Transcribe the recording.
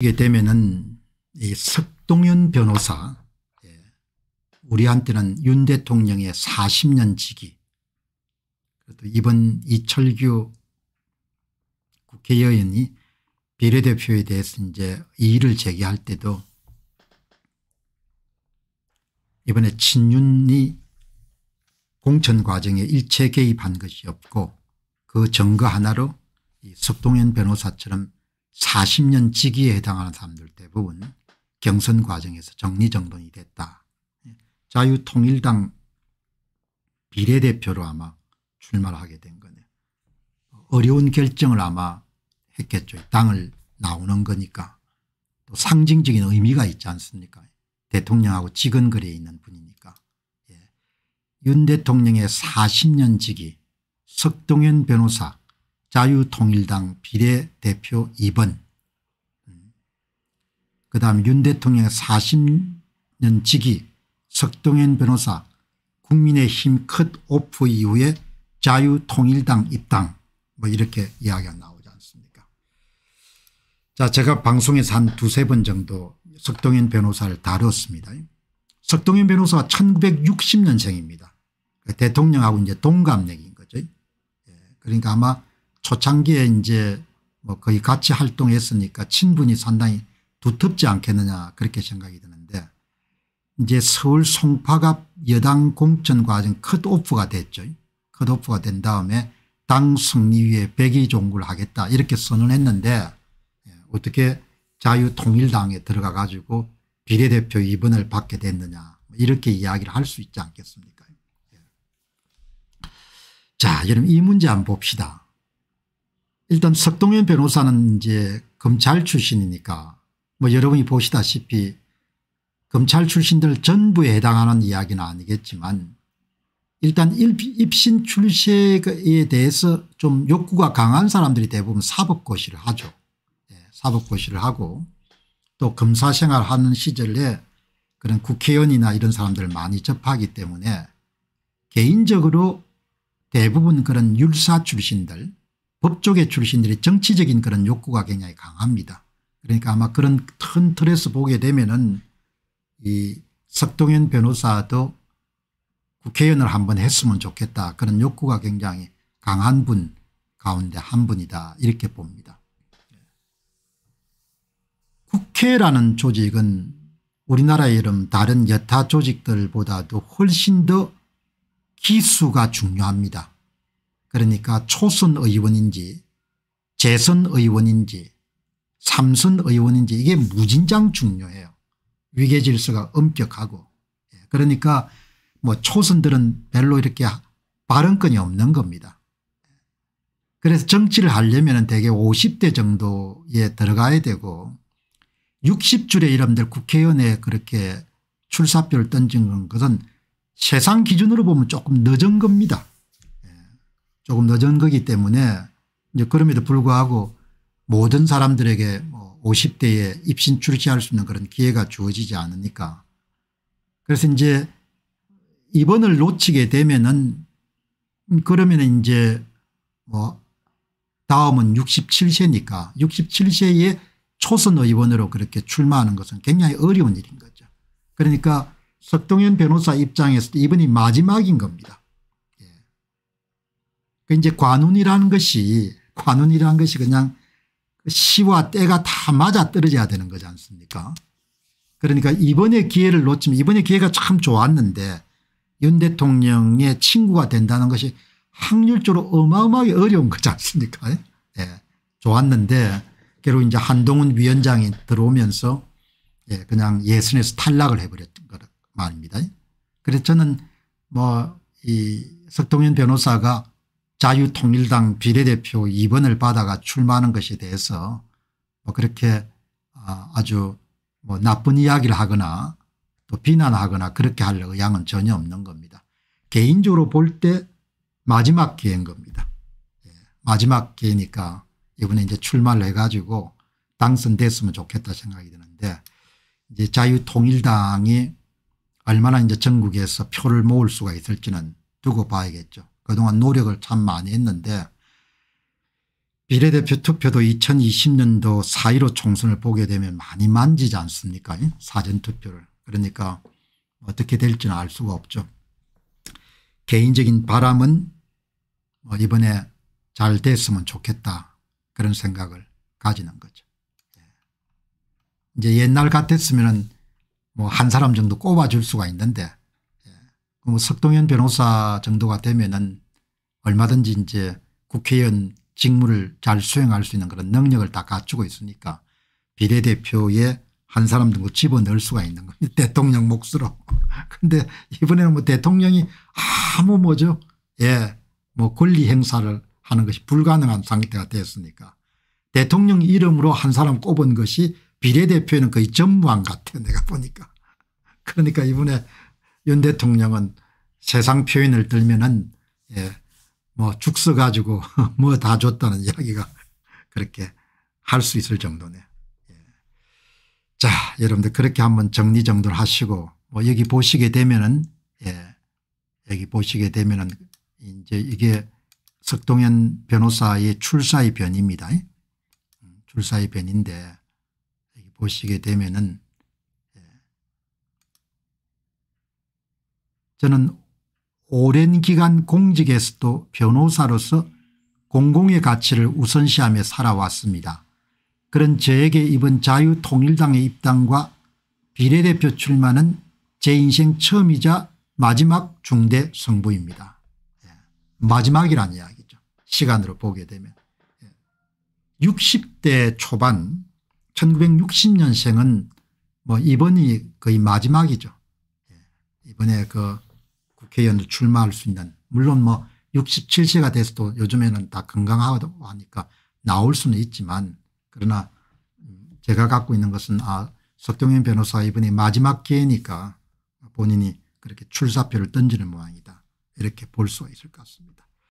이게 되면은 이 석동윤 변호사 예, 우리한테는 윤 대통령의 40년 지기 이번 이철규 국회의원이 비례대표에 대해서 이제 이의를 제기할 때도 이번에 친윤이 공천 과정에 일체 개입한 것이 없고 그 증거 하나로 이 석동현 변호사처럼 40년 지기에 해당하는 사람들 대부분 경선 과정에서 정리정돈이 됐다. 자유통일당 비례대표로 아마 출마를 하게 된 거네요. 어려운 결정을 아마 했겠죠. 당을 나오는 거니까 또 상징적인 의미가 있지 않습니까 대통령하고 직언거리에 있는 분이니까 예. 윤 대통령의 40년 지기 석동현 변호사 자유통일당 비례대표 2번 그 다음 윤 대통령 40년 지기 석동현 변호사 국민의힘 컷 오프 이후에 자유통일당 입당 뭐 이렇게 이야기가 나오지 않습니까 자 제가 방송에서 한 두세 번 정도 석동현 변호사를 다뤘습니다 석동현 변호사가 1960년생입니다 대통령하고 이제 동갑내기인 거죠 예, 그러니까 아마 초창기에 이제 뭐 거의 같이 활동했으니까 친분이 상당히 두텁지 않겠느냐 그렇게 생각이 드는데 이제 서울 송파갑 여당 공천 과정 컷오프가 됐죠. 컷오프가 된 다음에 당 승리위에 백의 종구를 하겠다 이렇게 선언했는데 예, 어떻게 자유통일당에 들어가 가지고 비례대표 입원을 받게 됐느냐 이렇게 이야기를 할 수 있지 않겠습니까 예. 자 여러분 이 문제 한번 봅시다. 일단 석동현 변호사는 이제 검찰 출신이니까 뭐 여러분이 보시다시피 검찰 출신들 전부에 해당하는 이야기는 아니겠지만 일단 입신 출세에 대해서 좀 욕구가 강한 사람들이 대부분 사법고시를 하죠. 예, 사법고시를 하고 또 검사 생활하는 시절에 그런 국회의원이나 이런 사람들을 많이 접하기 때문에 개인적으로 대부분 그런 율사 출신들 법조계 출신들이 정치적인 그런 욕구가 굉장히 강합니다. 그러니까 아마 그런 큰 틀에서 보게 되면은 이 석동현 변호사도 국회의원을 한번 했으면 좋겠다 그런 욕구가 굉장히 강한 분 가운데 한 분이다 이렇게 봅니다. 국회라는 조직은 우리나라의 이름 다른 여타 조직들보다도 훨씬 더 기수가 중요합니다. 그러니까 초선 의원인지 재선 의원인지 삼선 의원인지 이게 무진장 중요해요. 위계 질서가 엄격하고 예, 그러니까 뭐 초선들은 별로 이렇게 발언권이 없는 겁니다. 그래서 정치를 하려면 대개 50대 정도에 들어가야 되고 60줄의 이름들 국회의원에 그렇게 출사표를 던진 것은 세상 기준으로 보면 조금 늦은 겁니다. 조금 늦은 거기 때문에 이제 그럼에도 불구하고 모든 사람들에게 뭐 50대에 입신 출시할 수 있는 그런 기회가 주어지지 않으니까 그래서 이제 입원을 놓치게 되면은 그러면 이제 뭐 다음은 67세니까 67세에 초선 의원으로 그렇게 출마하는 것은 굉장히 어려운 일인 거죠. 그러니까 석동현 변호사 입장에서 도 이번이 마지막인 겁니다. 그 이제 관운이라는 것이 관운이라는 것이 그냥 시와 그 때가 다 맞아 떨어져야 되는 거지 않습니까 그러니까 이번에 기회를 놓치면 이번에 기회가 참 좋았는데 윤 대통령의 친구가 된다는 것이 확률적으로 어마어마하게 어려운 거지 않습니까 예. 예 좋았는데 결국 이제 한동훈 위원장이 들어오면서 예. 그냥 예선에서 탈락을 해버렸던 거란 말입니다. 그래서 저는 뭐 이 석동현 변호사가 자유통일당 비례대표 2번을 받아가 출마하는 것에 대해서 뭐 그렇게 아, 아주 뭐 나쁜 이야기를 하거나 또 비난하거나 그렇게 할 의향은 전혀 없는 겁니다. 개인적으로 볼 때 마지막 기회인 겁니다. 예. 마지막 기회니까 이번에 이제 출마를 해가지고 당선됐으면 좋겠다 생각이 드는데 이제 자유통일당이 얼마나 이제 전국에서 표를 모을 수가 있을지는 두고 봐야겠죠. 그동안 노력을 참 많이 했는데 비례대표 투표도 2020년도 4.15 총선을 보게 되면 많이 만지지 않습니까 사전투표를. 그러니까 어떻게 될지는 알 수가 없죠. 개인적인 바람은 뭐 이번에 잘 됐으면 좋겠다 그런 생각을 가지는 거죠. 예. 이제 옛날 같았으면 뭐한 사람 정도 꼽아줄 수가 있는데 그 뭐 석동현 변호사 정도가 되면은 얼마든지 이제 국회의원 직무를 잘 수행할 수 있는 그런 능력을 다 갖추고 있으니까 비례대표에한 사람 정도 집어넣을 수가 있는 겁니다. 대통령 몫으로. 근데 이번에는 뭐 대통령이 아무 뭐죠. 예. 뭐 권리 행사를 하는 것이 불가능한 상태가 됐으니까 대통령 이름으로 한 사람 꼽은 것이 비례대표에는 거의 전무한 같아요. 내가 보니까. 그러니까 이번에 윤 대통령은 세상 표현을 들면은 예, 뭐 죽서 가지고 뭐 다 줬다는 이야기가 그렇게 할 수 있을 정도네 예. 자 여러분들 그렇게 한번 정리정돈 하시고 뭐 여기 보시게 되면은 예, 여기 보시게 되면은 이제 이게 석동현 변호사의 출사의 변입니다. 음, 출사의 변인데 보시게 되면은 저는 오랜 기간 공직에서도 변호사로서 공공의 가치를 우선시하며 살아왔습니다. 그런 저에게 이번 자유통일당의 입당과 비례대표 출마는 제 인생 처음이자 마지막 중대 성부입니다. 예, 마지막이란 이야기죠. 시간으로 보게 되면. 60대 예, 초반 1960년생은 뭐 이번이 거의 마지막이죠. 예, 이번에 그 국회의원을 출마할 수 있는 물론 뭐 67세가 돼서도 요즘에는 다건강하니까 나올 수는 있지만 그러나 제가 갖고 있는 것은 아 석동현 변호사 이분이 마지막 기회니까 본인이 그렇게 출사표를 던지는 모양이다 이렇게 볼 수 있을 것 같습니다.